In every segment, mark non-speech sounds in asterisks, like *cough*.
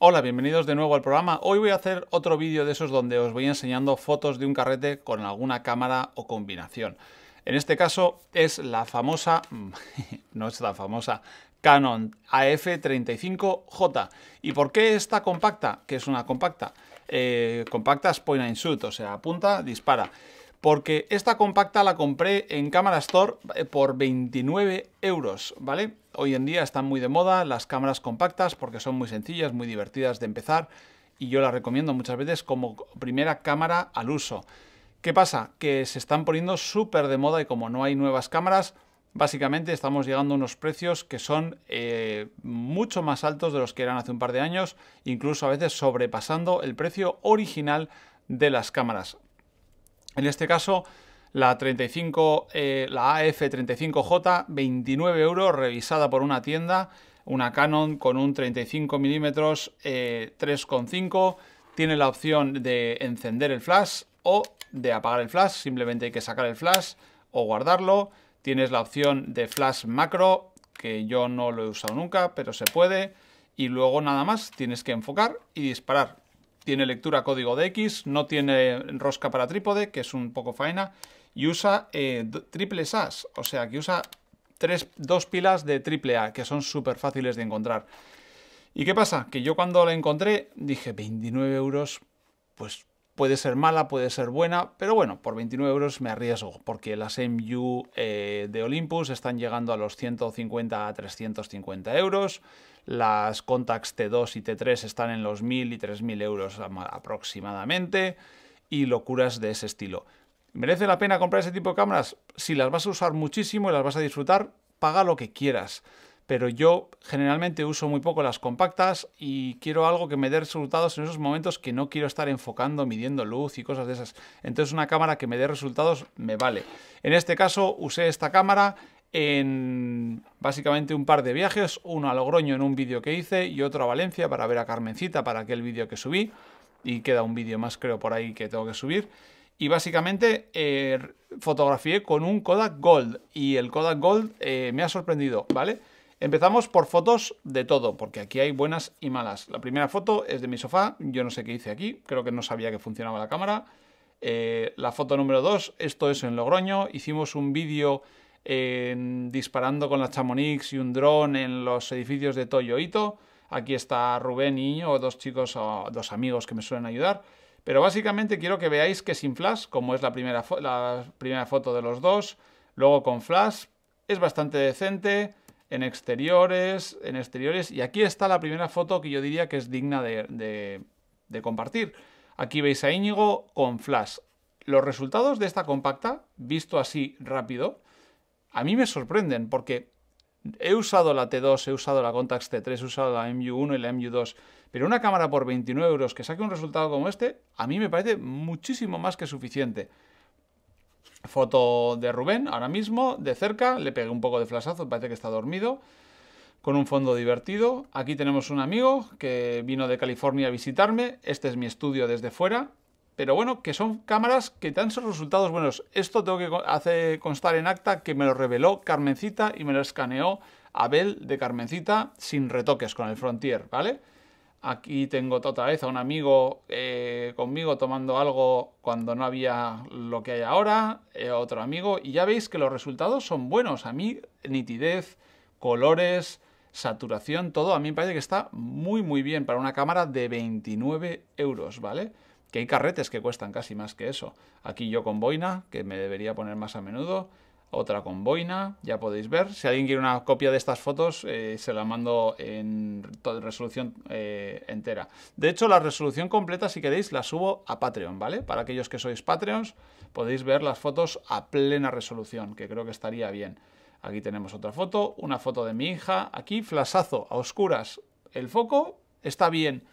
Hola, bienvenidos de nuevo al programa. Hoy voy a hacer otro vídeo de esos donde os voy enseñando fotos de un carrete con alguna cámara o combinación. En este caso es la famosa, *laughs* no es la famosa, Canon AF35J. ¿Y por qué esta compacta? Que es una compacta. Eh, compacta point and shoot, o sea, apunta, dispara porque esta compacta la compré en cámara Store eh, por 29 euros, ¿vale? Hoy en día están muy de moda las cámaras compactas porque son muy sencillas, muy divertidas de empezar y yo las recomiendo muchas veces como primera cámara al uso. ¿Qué pasa? Que se están poniendo súper de moda y como no hay nuevas cámaras, básicamente estamos llegando a unos precios que son eh, mucho más altos de los que eran hace un par de años, incluso a veces sobrepasando el precio original de las cámaras. En este caso, la, AF35J, eh, 29 euros, revisada por una tienda, una Canon con un 35 mm 3,5, tiene la opción de encender el flash o de apagar el flash, simplemente hay que sacar el flash o guardarlo, tienes la opción de flash macro, que yo no lo he usado nunca, pero se puede, y luego nada más tienes que enfocar y disparar tiene lectura código de X, no tiene rosca para trípode, que es un poco faena, y usa eh, triple SAS, o sea que usa dos pilas de triple A, que son súper fáciles de encontrar. ¿Y qué pasa? Que yo cuando la encontré dije 29 euros, pues puede ser mala, puede ser buena, pero bueno, por 29 euros me arriesgo, porque las MU eh, de Olympus están llegando a los 150 a 350 euros, las Contax T2 y T3 están en los 1000 y 3000 euros aproximadamente, y locuras de ese estilo. ¿Merece la pena comprar ese tipo de cámaras? Si las vas a usar muchísimo y las vas a disfrutar, paga lo que quieras pero yo generalmente uso muy poco las compactas y quiero algo que me dé resultados en esos momentos que no quiero estar enfocando, midiendo luz y cosas de esas. Entonces una cámara que me dé resultados me vale. En este caso usé esta cámara en básicamente un par de viajes, uno a Logroño en un vídeo que hice y otro a Valencia para ver a Carmencita para aquel vídeo que subí y queda un vídeo más creo por ahí que tengo que subir. Y básicamente eh, fotografié con un Kodak Gold y el Kodak Gold eh, me ha sorprendido, ¿vale? Empezamos por fotos de todo, porque aquí hay buenas y malas. La primera foto es de mi sofá, yo no sé qué hice aquí, creo que no sabía que funcionaba la cámara. Eh, la foto número 2, esto es en Logroño, hicimos un vídeo eh, disparando con la Chamonix y un dron en los edificios de Toyoito. Aquí está Rubén y o dos chicos o dos amigos que me suelen ayudar. Pero básicamente quiero que veáis que sin flash, como es la primera, la primera foto de los dos, luego con flash, es bastante decente, en exteriores, en exteriores. Y aquí está la primera foto que yo diría que es digna de, compartir. Aquí veis a Íñigo con flash. Los resultados de esta compacta, visto así rápido, a mí me sorprenden porque he usado la T2, he usado la Contax T3, he usado la MU1 y la MU2, pero una cámara por 29 euros que saque un resultado como este, a mí me parece muchísimo más que suficiente. Foto de Rubén, ahora mismo, de cerca, le pegué un poco de flasazo, parece que está dormido, con un fondo divertido. Aquí tenemos un amigo que vino de California a visitarme, este es mi estudio desde fuera, pero bueno, que son cámaras que dan sus resultados buenos. Esto tengo que hacer constar en acta que me lo reveló Carmencita y me lo escaneó Abel de Carmencita sin retoques con el Frontier, ¿vale? Aquí tengo otra vez a un amigo eh, conmigo tomando algo cuando no había lo que hay ahora, eh, otro amigo, y ya veis que los resultados son buenos. A mí, nitidez, colores, saturación, todo, a mí me parece que está muy, muy bien para una cámara de 29 euros, ¿vale? Que hay carretes que cuestan casi más que eso. Aquí yo con boina, que me debería poner más a menudo, otra con boina, ya podéis ver. Si alguien quiere una copia de estas fotos, eh, se la mando en resolución eh, entera. De hecho, la resolución completa, si queréis, la subo a Patreon, ¿vale? Para aquellos que sois Patreons, podéis ver las fotos a plena resolución, que creo que estaría bien. Aquí tenemos otra foto, una foto de mi hija. Aquí, flasazo, a oscuras. El foco está bien,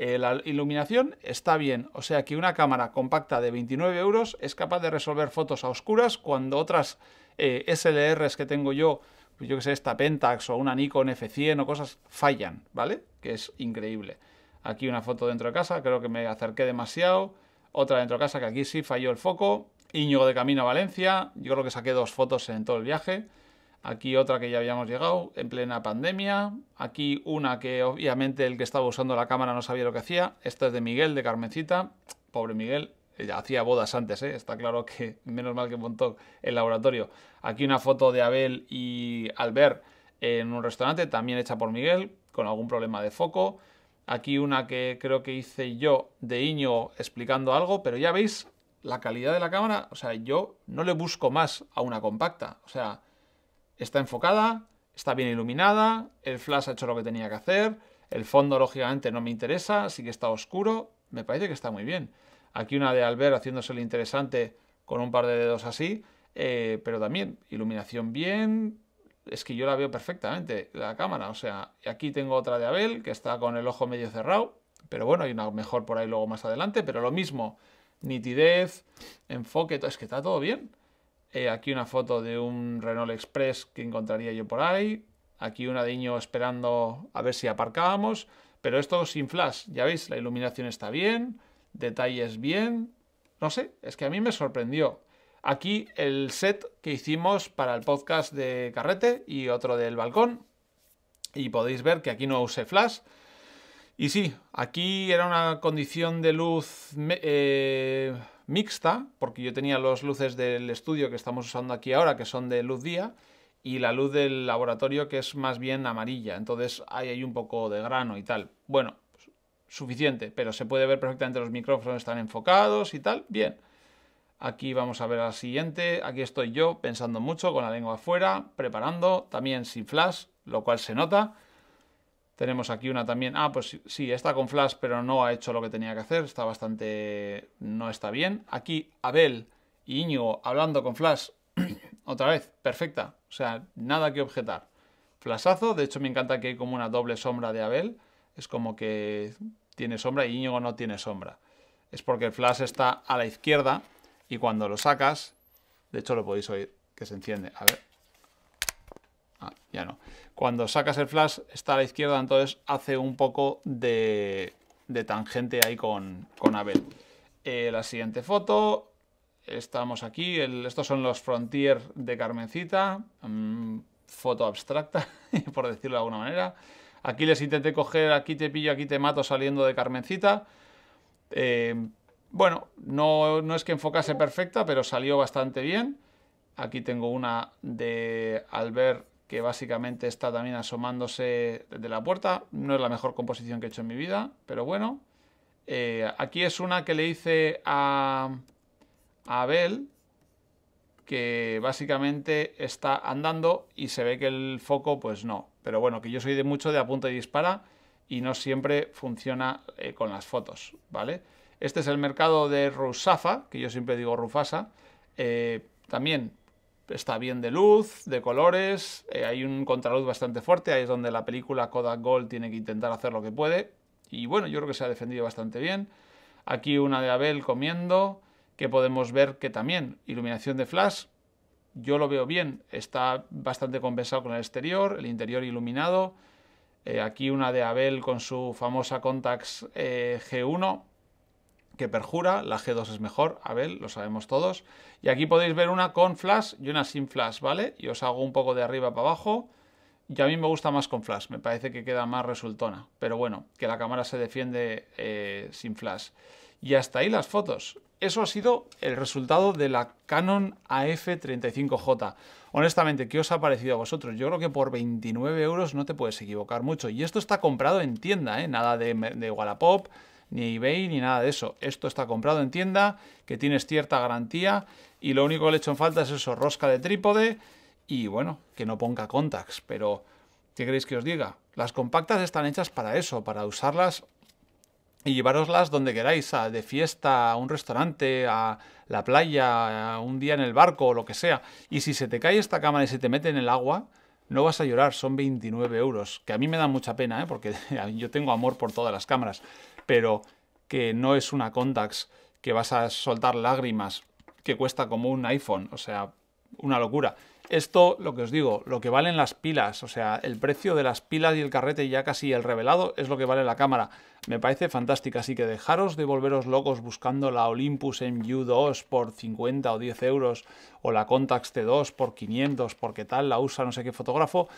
eh, la iluminación está bien, o sea que una cámara compacta de 29 euros es capaz de resolver fotos a oscuras cuando otras eh, SLRs que tengo yo, pues yo que sé, esta Pentax o una Nikon F100 o cosas, fallan, ¿vale? Que es increíble. Aquí una foto dentro de casa, creo que me acerqué demasiado. Otra dentro de casa que aquí sí falló el foco. Íñigo de camino a Valencia, yo creo que saqué dos fotos en todo el viaje. Aquí otra que ya habíamos llegado en plena pandemia. Aquí una que obviamente el que estaba usando la cámara no sabía lo que hacía. Esta es de Miguel, de Carmencita. Pobre Miguel, ella hacía bodas antes, ¿eh? está claro que *laughs* menos mal que montó el laboratorio. Aquí una foto de Abel y Albert en un restaurante, también hecha por Miguel, con algún problema de foco. Aquí una que creo que hice yo de Iño explicando algo, pero ya veis la calidad de la cámara. O sea, yo no le busco más a una compacta. O sea, está enfocada, está bien iluminada, el flash ha hecho lo que tenía que hacer, el fondo lógicamente no me interesa, sí que está oscuro, me parece que está muy bien. Aquí una de Albert haciéndose lo interesante con un par de dedos así, eh, pero también iluminación bien, es que yo la veo perfectamente, la cámara, o sea, y aquí tengo otra de Abel que está con el ojo medio cerrado, pero bueno, hay una mejor por ahí luego más adelante, pero lo mismo, nitidez, enfoque, es que está todo bien aquí una foto de un Renault Express que encontraría yo por ahí. Aquí un adiño esperando a ver si aparcábamos. Pero esto sin flash, ya veis, la iluminación está bien, detalles bien. No sé, es que a mí me sorprendió. Aquí el set que hicimos para el podcast de Carrete y otro del balcón. Y podéis ver que aquí no usé flash. Y sí, aquí era una condición de luz eh, mixta, porque yo tenía las luces del estudio que estamos usando aquí ahora, que son de luz día, y la luz del laboratorio que es más bien amarilla, entonces ahí hay un poco de grano y tal. Bueno, pues, suficiente, pero se puede ver perfectamente los micrófonos están enfocados y tal, bien. Aquí vamos a ver la siguiente, aquí estoy yo pensando mucho con la lengua afuera, preparando, también sin flash, lo cual se nota. Tenemos aquí una también. Ah, pues sí, está con Flash, pero no ha hecho lo que tenía que hacer. Está bastante. No está bien. Aquí Abel y Íñigo hablando con Flash. *clears throat* Otra vez, perfecta. O sea, nada que objetar. Flasazo, De hecho, me encanta que hay como una doble sombra de Abel. Es como que tiene sombra y Íñigo no tiene sombra. Es porque el flash está a la izquierda y cuando lo sacas, de hecho lo podéis oír, que se enciende. A ver. Cuando sacas el flash está a la izquierda, entonces hace un poco de, tangente ahí con, Abel. Eh, la siguiente foto, estamos aquí, estos son los Frontier de Carmencita, mm, foto abstracta, *laughs* por decirlo de alguna manera. Aquí les intenté coger, aquí te pillo, aquí te mato saliendo de Carmencita. Eh, bueno, no, no es que enfocase perfecta, pero salió bastante bien. Aquí tengo una de Albert que básicamente está también asomándose de la puerta. No es la mejor composición que he hecho en mi vida, pero bueno. Eh, aquí es una que le hice a, Abel, que básicamente está andando y se ve que el foco, pues no. Pero bueno, que yo soy de mucho de apunta y dispara y no siempre funciona eh, con las fotos, ¿vale? Este es el mercado de Rusafa, que yo siempre digo Rufasa. Eh, también está bien de luz, de colores, eh, hay un contraluz bastante fuerte, ahí es donde la película Kodak Gold tiene que intentar hacer lo que puede. Y bueno, yo creo que se ha defendido bastante bien. Aquí una de Abel comiendo, que podemos ver que también iluminación de flash, yo lo veo bien, está bastante compensado con el exterior, el interior iluminado. Eh, aquí una de Abel con su famosa Contax eh, G1, que perjura, la G2 es mejor, Abel, lo sabemos todos. Y aquí podéis ver una con flash y una sin flash, ¿vale? Y os hago un poco de arriba para abajo. Y a mí me gusta más con flash, me parece que queda más resultona. Pero bueno, que la cámara se defiende eh, sin flash. Y hasta ahí las fotos. Eso ha sido el resultado de la Canon AF35J. Honestamente, ¿qué os ha parecido a vosotros? Yo creo que por 29 euros no te puedes equivocar mucho. Y esto está comprado en tienda, ¿eh? Nada de, de Wallapop, ni eBay, ni nada de eso. Esto está comprado en tienda, que tienes cierta garantía y lo único que le he hecho en falta es eso, rosca de trípode y bueno, que no ponga contacts, pero ¿qué queréis que os diga? Las compactas están hechas para eso, para usarlas y llevaroslas donde queráis, a, de fiesta, a un restaurante, a la playa, a un día en el barco o lo que sea. Y si se te cae esta cámara y se te mete en el agua, no vas a llorar, son 29 euros, que a mí me da mucha pena, ¿eh? porque *laughs* yo tengo amor por todas las cámaras pero que no es una Contax, que vas a soltar lágrimas, que cuesta como un iPhone, o sea, una locura. Esto, lo que os digo, lo que valen las pilas, o sea, el precio de las pilas y el carrete ya casi el revelado es lo que vale la cámara. Me parece fantástica, así que dejaros de volveros locos buscando la Olympus MU2 por 50 o 10 euros o la Contax T2 por 500 porque tal, la usa no sé qué fotógrafo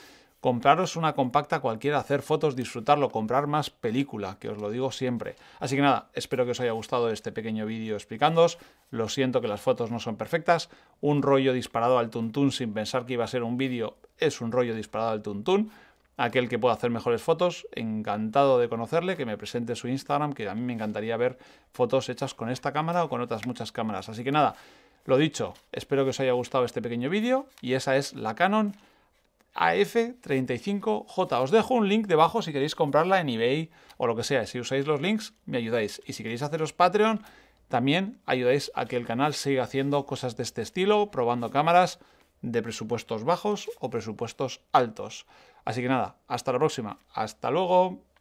compraros una compacta cualquiera, hacer fotos, disfrutarlo, comprar más película, que os lo digo siempre. Así que nada, espero que os haya gustado este pequeño vídeo explicándoos. Lo siento que las fotos no son perfectas. Un rollo disparado al tuntún sin pensar que iba a ser un vídeo es un rollo disparado al tuntún. Aquel que pueda hacer mejores fotos, encantado de conocerle, que me presente su Instagram, que a mí me encantaría ver fotos hechas con esta cámara o con otras muchas cámaras. Así que nada, lo dicho, espero que os haya gustado este pequeño vídeo y esa es la Canon AF35J. Os dejo un link debajo si queréis comprarla en eBay o lo que sea. Si usáis los links, me ayudáis. Y si queréis haceros Patreon, también ayudáis a que el canal siga haciendo cosas de este estilo, probando cámaras de presupuestos bajos o presupuestos altos. Así que nada, hasta la próxima. Hasta luego.